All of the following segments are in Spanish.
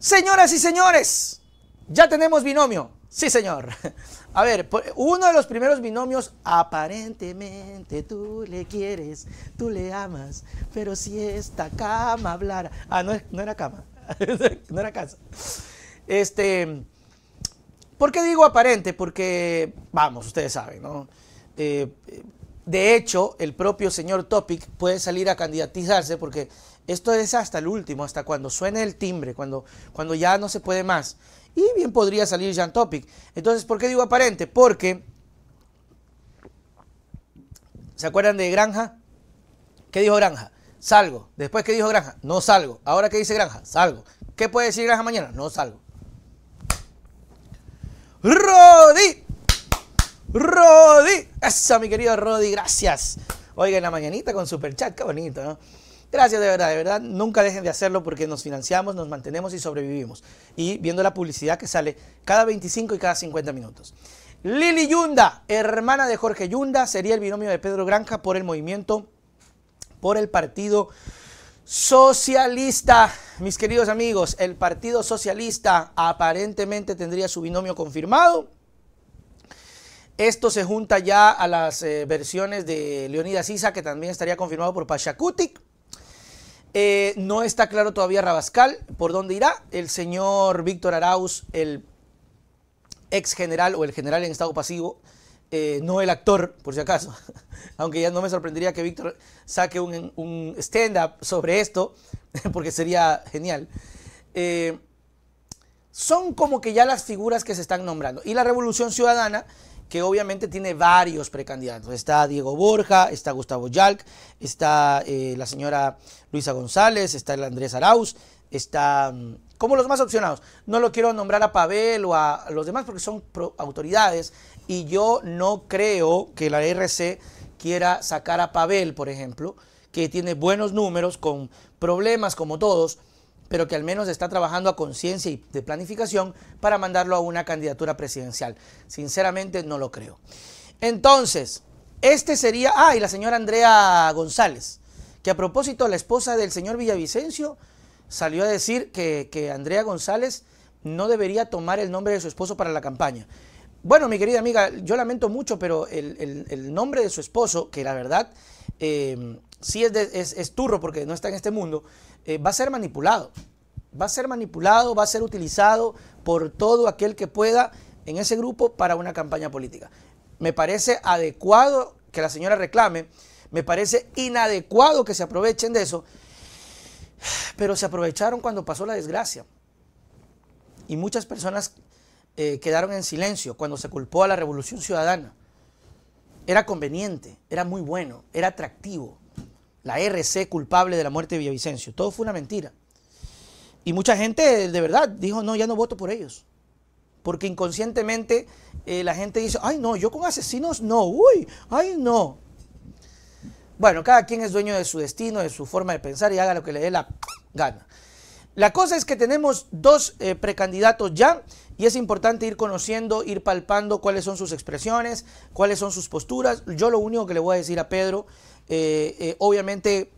Señoras y señores, ya tenemos binomio. Sí, señor. A ver, uno de los primeros binomios, aparentemente tú le quieres, tú le amas, pero si esta cama hablara... Ah, no, no era cama, no era casa. Este, ¿por qué digo aparente? Porque, vamos, ustedes saben, ¿no? Eh, eh de hecho, el propio señor Topic puede salir a candidatizarse porque esto es hasta el último, hasta cuando suene el timbre, cuando, cuando ya no se puede más. Y bien podría salir Jean Topic. Entonces, ¿por qué digo aparente? Porque, ¿se acuerdan de Granja? ¿Qué dijo Granja? Salgo. Después, ¿qué dijo Granja? No salgo. Ahora, ¿qué dice Granja? Salgo. ¿Qué puede decir Granja mañana? No salgo. Rodi. Rodi. Eso, mi querido Rodi, gracias. Oiga, en la mañanita con Super Chat, qué bonito, ¿no? Gracias de verdad, de verdad, nunca dejen de hacerlo porque nos financiamos, nos mantenemos y sobrevivimos. Y viendo la publicidad que sale cada 25 y cada 50 minutos. Lili Yunda, hermana de Jorge Yunda, sería el binomio de Pedro Granja por el movimiento, por el Partido Socialista. Mis queridos amigos, el Partido Socialista aparentemente tendría su binomio confirmado esto se junta ya a las eh, versiones de Leonidas Isa, que también estaría confirmado por Pasha Eh, no está claro todavía Rabascal por dónde irá. El señor Víctor Arauz, el ex general o el general en estado pasivo, eh, no el actor, por si acaso, aunque ya no me sorprendería que Víctor saque un, un stand-up sobre esto, porque sería genial eh, son como que ya las figuras que se están nombrando. Y la Revolución Ciudadana que obviamente tiene varios precandidatos. Está Diego Borja, está Gustavo Yalc, está eh, la señora Luisa González, está el Andrés Arauz, está mm, como los más opcionados. No lo quiero nombrar a Pavel o a los demás porque son autoridades y yo no creo que la RC quiera sacar a Pavel, por ejemplo, que tiene buenos números con problemas como todos pero que al menos está trabajando a conciencia y de planificación para mandarlo a una candidatura presidencial. Sinceramente no lo creo. Entonces, este sería, ah, y la señora Andrea González, que a propósito la esposa del señor Villavicencio salió a decir que, Andrea González no debería tomar el nombre de su esposo para la campaña. Bueno, mi querida amiga, yo lamento mucho, pero el, nombre de su esposo, que la verdad eh, si es, turro porque no está en este mundo, eh, va a ser manipulado. Va a ser manipulado, va a ser utilizado por todo aquel que pueda en ese grupo para una campaña política. Me parece adecuado que la señora reclame, me parece inadecuado que se aprovechen de eso, pero se aprovecharon cuando pasó la desgracia. Y muchas personas eh, quedaron en silencio cuando se culpó a la revolución ciudadana. Era conveniente, era muy bueno, era atractivo la RC culpable de la muerte de Villavicencio. Todo fue una mentira. Y mucha gente de verdad dijo, no, ya no voto por ellos. Porque inconscientemente eh, la gente dice, ay no, yo con asesinos no, uy, ay no. Bueno, cada quien es dueño de su destino, de su forma de pensar y haga lo que le dé la gana. La cosa es que tenemos dos eh, precandidatos ya y es importante ir conociendo, ir palpando cuáles son sus expresiones, cuáles son sus posturas. Yo lo único que le voy a decir a Pedro eh, eh, obviamente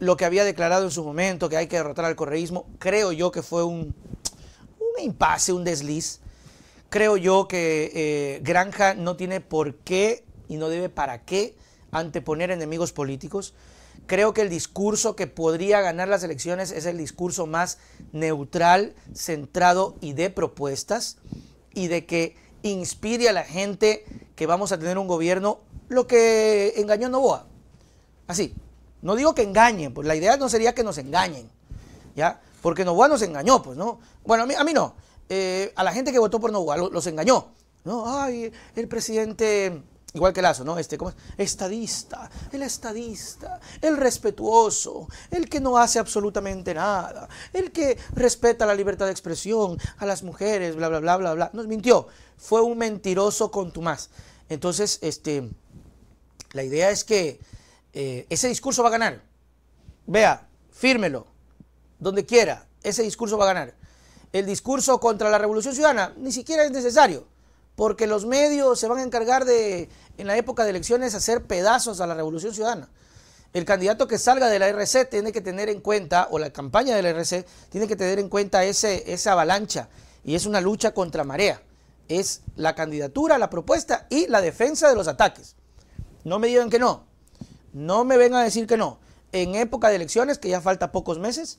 lo que había declarado en su momento, que hay que derrotar al correísmo, creo yo que fue un, impasse, un desliz. Creo yo que eh, Granja no tiene por qué y no debe para qué anteponer enemigos políticos. Creo que el discurso que podría ganar las elecciones es el discurso más neutral, centrado y de propuestas y de que inspire a la gente que vamos a tener un gobierno, lo que engañó Novoa, Así. No digo que engañen, pues la idea no sería que nos engañen, ¿ya? Porque Novoa nos engañó, pues, ¿no? Bueno, a mí, no. Eh, a la gente que votó por Novoa los engañó, ¿no? Ay, el presidente, igual que Lazo, ¿no? Este, ¿cómo es? Estadista, el estadista, el respetuoso, el que no hace absolutamente nada, el que respeta la libertad de expresión, a las mujeres, bla, bla, bla, bla, bla. Nos mintió. Fue un mentiroso con contumaz. Entonces, este, la idea es que eh, ese discurso va a ganar. Vea, fírmelo, donde quiera, ese discurso va a ganar. El discurso contra la revolución ciudadana ni siquiera es necesario, porque los medios se van a encargar de, en la época de elecciones, hacer pedazos a la revolución ciudadana. El candidato que salga de la RC tiene que tener en cuenta, o la campaña de la RC, tiene que tener en cuenta ese, esa avalancha, y es una lucha contra marea. Es la candidatura, la propuesta y la defensa de los ataques. No me digan que no, no me vengan a decir que no. En época de elecciones, que ya falta pocos meses,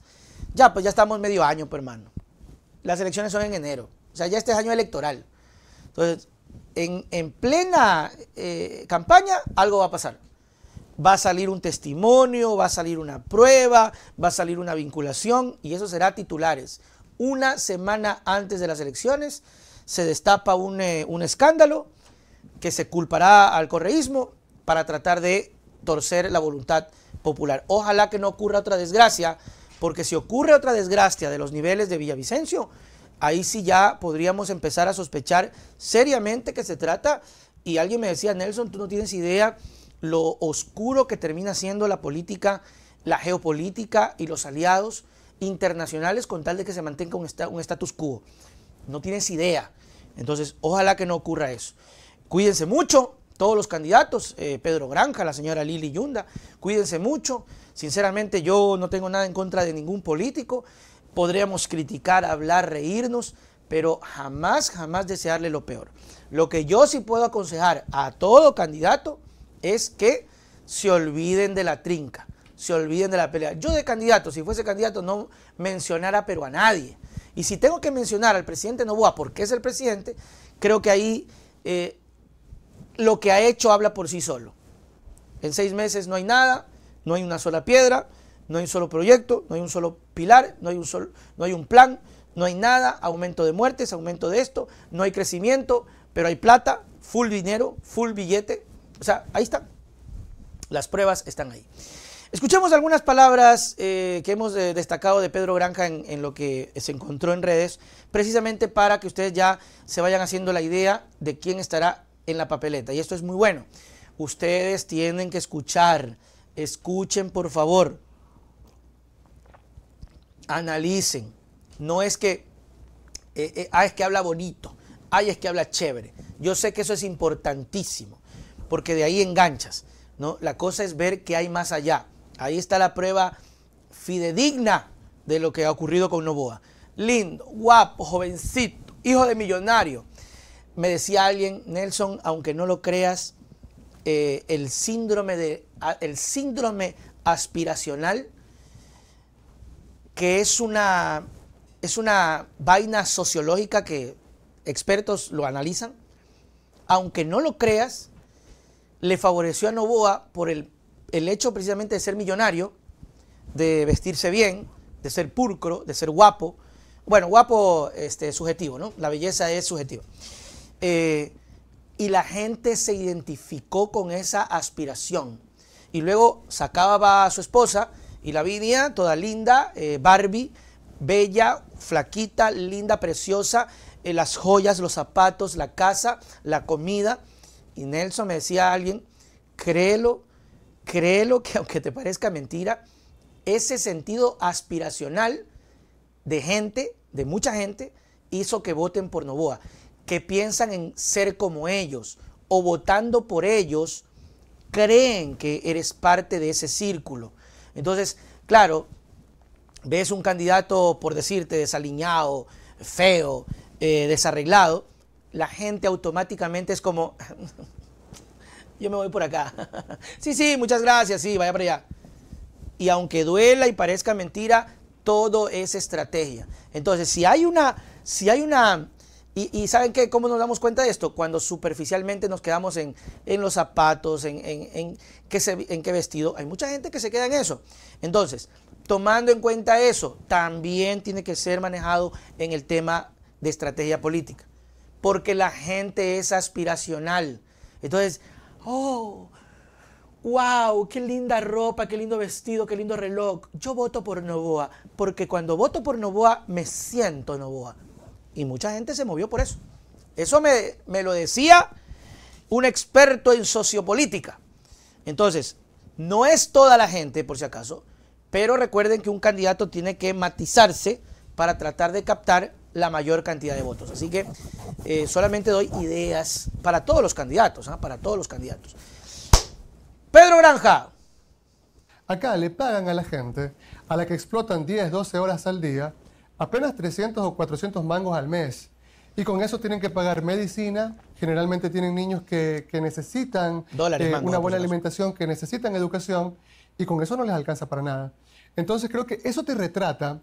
ya pues ya estamos medio año, pues, hermano. Las elecciones son en enero. O sea, ya este es año electoral. Entonces, en, plena eh, campaña, algo va a pasar. Va a salir un testimonio, va a salir una prueba, va a salir una vinculación y eso será titulares. Una semana antes de las elecciones se destapa un eh, escándalo que se culpará al correísmo para tratar de torcer la voluntad popular. Ojalá que no ocurra otra desgracia, porque si ocurre otra desgracia de los niveles de Villavicencio, ahí sí ya podríamos empezar a sospechar seriamente que se trata, y alguien me decía, Nelson, tú no tienes idea lo oscuro que termina siendo la política, la geopolítica y los aliados internacionales con tal de que se mantenga un, status quo. No tienes idea. Entonces, ojalá que no ocurra eso. Cuídense mucho, todos los candidatos, eh, Pedro Granja, la señora Lili Yunda, cuídense mucho. Sinceramente yo no tengo nada en contra de ningún político. Podríamos criticar, hablar, reírnos, pero jamás, jamás desearle lo peor. Lo que yo sí puedo aconsejar a todo candidato es que se olviden de la trinca, se olviden de la pelea. Yo de candidato, si fuese candidato, no mencionara pero a nadie. Y si tengo que mencionar al presidente Novoa porque es el presidente, creo que ahí... Eh, lo que ha hecho habla por sí solo. En seis meses no hay nada, no hay una sola piedra, no hay un solo proyecto, no hay un solo pilar, no hay un, solo, no hay un plan, no hay nada, aumento de muertes, aumento de esto, no hay crecimiento, pero hay plata, full dinero, full billete. O sea, ahí están. Las pruebas están ahí. Escuchemos algunas palabras eh, que hemos eh, destacado de Pedro Granja en, lo que se encontró en redes, precisamente para que ustedes ya se vayan haciendo la idea de quién estará en la papeleta. Y esto es muy bueno. Ustedes tienen que escuchar. Escuchen, por favor. Analicen. No es que, eh, eh, ah, es que habla bonito. Ay, es que habla chévere. Yo sé que eso es importantísimo, porque de ahí enganchas. ¿no? La cosa es ver qué hay más allá. Ahí está la prueba fidedigna de lo que ha ocurrido con Novoa. Lindo, guapo, jovencito, hijo de millonario me decía alguien, Nelson, aunque no lo creas, eh, el, síndrome de, el síndrome aspiracional, que es una, es una vaina sociológica que expertos lo analizan, aunque no lo creas, le favoreció a Novoa por el, hecho precisamente de ser millonario, de vestirse bien, de ser pulcro, de ser guapo. Bueno, guapo este, subjetivo, ¿no? La belleza es subjetiva. Eh, y la gente se identificó con esa aspiración. Y luego sacaba a su esposa y la vivía toda linda, eh, Barbie, bella, flaquita, linda, preciosa, eh, las joyas, los zapatos, la casa, la comida. Y Nelson me decía a alguien, créelo, créelo que aunque te parezca mentira, ese sentido aspiracional de gente, de mucha gente, hizo que voten por Novoa que piensan en ser como ellos o votando por ellos, creen que eres parte de ese círculo. Entonces, claro, ves un candidato, por decirte, desaliñado, feo, eh, desarreglado, la gente automáticamente es como, yo me voy por acá. sí, sí, muchas gracias, sí, vaya para allá. Y aunque duela y parezca mentira, todo es estrategia. Entonces, si hay una, si hay una y, ¿saben qué? ¿Cómo nos damos cuenta de esto? Cuando superficialmente nos quedamos en, los zapatos, en, qué en qué vestido. Hay mucha gente que se queda en eso. Entonces, tomando en cuenta eso, también tiene que ser manejado en el tema de estrategia política. Porque la gente es aspiracional. Entonces, oh, wow, qué linda ropa, qué lindo vestido, qué lindo reloj. Yo voto por Novoa, porque cuando voto por Novoa me siento Novoa. Y mucha gente se movió por eso. Eso me, lo decía un experto en sociopolítica. Entonces, no es toda la gente, por si acaso, pero recuerden que un candidato tiene que matizarse para tratar de captar la mayor cantidad de votos. Así que eh, solamente doy ideas para todos los candidatos, ¿ah? para todos los candidatos. Pedro Granja. Acá le pagan a la gente a la que explotan 10, 12 horas al día apenas 300 o 400 mangos al mes. Y con eso tienen que pagar medicina. Generalmente tienen niños que, necesitan eh, una buena alimentación, que necesitan educación, y con eso no les alcanza para nada. Entonces creo que eso te retrata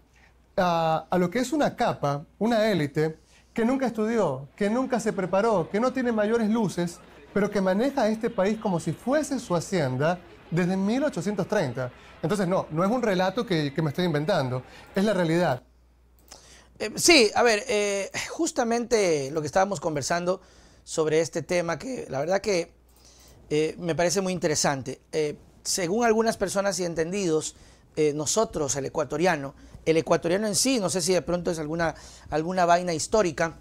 a, lo que es una capa, una élite, que nunca estudió, que nunca se preparó, que no tiene mayores luces, pero que maneja este país como si fuese su hacienda desde 1830. Entonces, no, no es un relato que me estoy inventando, es la realidad. Eh, sí, a ver, eh, justamente lo que estábamos conversando sobre este tema, que la verdad que eh, me parece muy interesante. según algunas personas y entendidos, nosotros, el ecuatoriano, el ecuatoriano en sí, no sé si de pronto es alguna, alguna vaina histórica,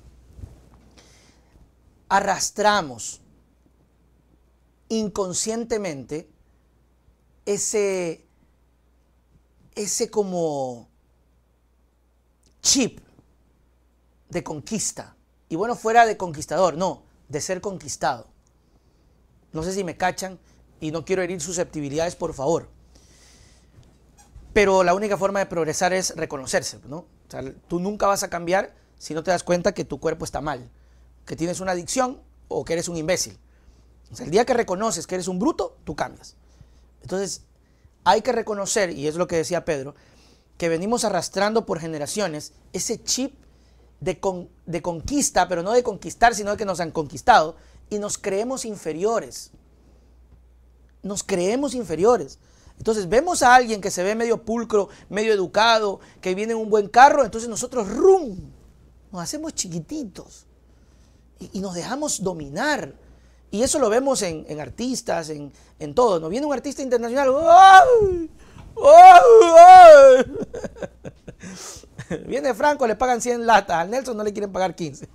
arrastramos inconscientemente ese, ese como chip de conquista. Y bueno, fuera de conquistador, no, de ser conquistado. No sé si me cachan y no quiero herir susceptibilidades, por favor. Pero la única forma de progresar es reconocerse, ¿no? tú nunca vas a cambiar si no te das cuenta que tu cuerpo está mal, que tienes una adicción o que eres un imbécil. el día que reconoces que eres un bruto, tú cambias. Entonces, hay que reconocer, y es lo que decía Pedro, que venimos arrastrando por generaciones ese chip de, conquista, pero no de conquistar, sino de que nos han conquistado, y nos creemos inferiores. Nos creemos inferiores. Entonces vemos a alguien que se ve medio pulcro, medio educado, que viene en un buen carro, entonces nosotros rum, nos hacemos chiquititos y, nos dejamos dominar. Y eso lo vemos en, artistas, en, todo. Nos viene un artista internacional, ¡Oh! ¡Oh! Viene Franco, le pagan 100 latas. Al Nelson no le quieren pagar 15.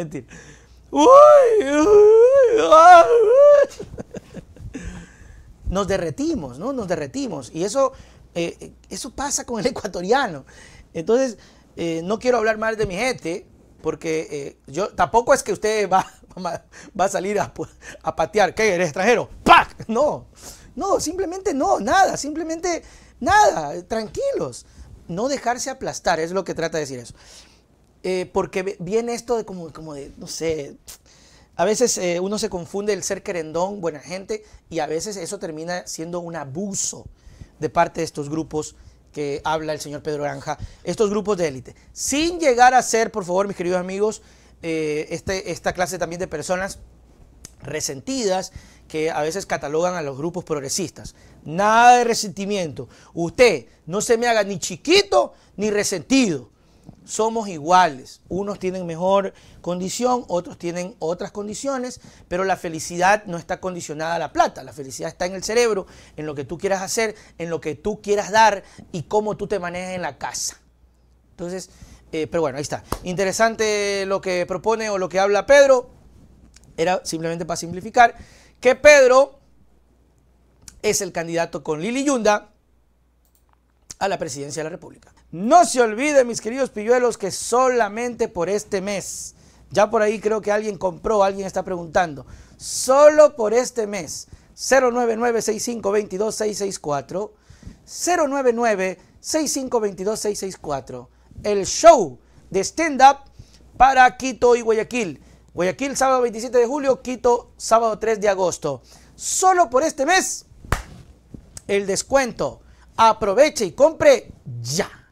Nos derretimos, ¿no? Nos derretimos. Y eso, eh, eh, eso pasa con el ecuatoriano. Entonces, eh, no quiero hablar mal de mi gente, porque yo tampoco es que usted va, va a salir a, a patear. ¿Qué? ¿Eres extranjero? ¡Pac! No, no, simplemente no, nada, simplemente nada, tranquilos no dejarse aplastar, es lo que trata de decir eso. Eh, porque viene esto de como, como de, no sé, a veces eh, uno se confunde el ser querendón, buena gente, y a veces eso termina siendo un abuso de parte de estos grupos que habla el señor Pedro Granja, estos grupos de élite. Sin llegar a ser, por favor, mis queridos amigos, eh, este, esta clase también de personas resentidas que a veces catalogan a los grupos progresistas. Nada de resentimiento. Usted no se me haga ni chiquito ni resentido. Somos iguales. Unos tienen mejor condición, otros tienen otras condiciones, pero la felicidad no está condicionada a la plata. La felicidad está en el cerebro, en lo que tú quieras hacer, en lo que tú quieras dar y cómo tú te manejas en la casa. Entonces, eh, pero bueno, ahí está. Interesante lo que propone o lo que habla Pedro era simplemente para simplificar, que Pedro es el candidato con Lili Yunda a la presidencia de la República. No se olvide, mis queridos pilluelos, que solamente por este mes, ya por ahí creo que alguien compró, alguien está preguntando, solo por este mes, 099-6522-664, 099-6522-664, el show de stand-up para Quito y Guayaquil aquí el sábado 27 de julio, Quito, sábado 3 de agosto. Solo por este mes, el descuento. Aproveche y compre ya.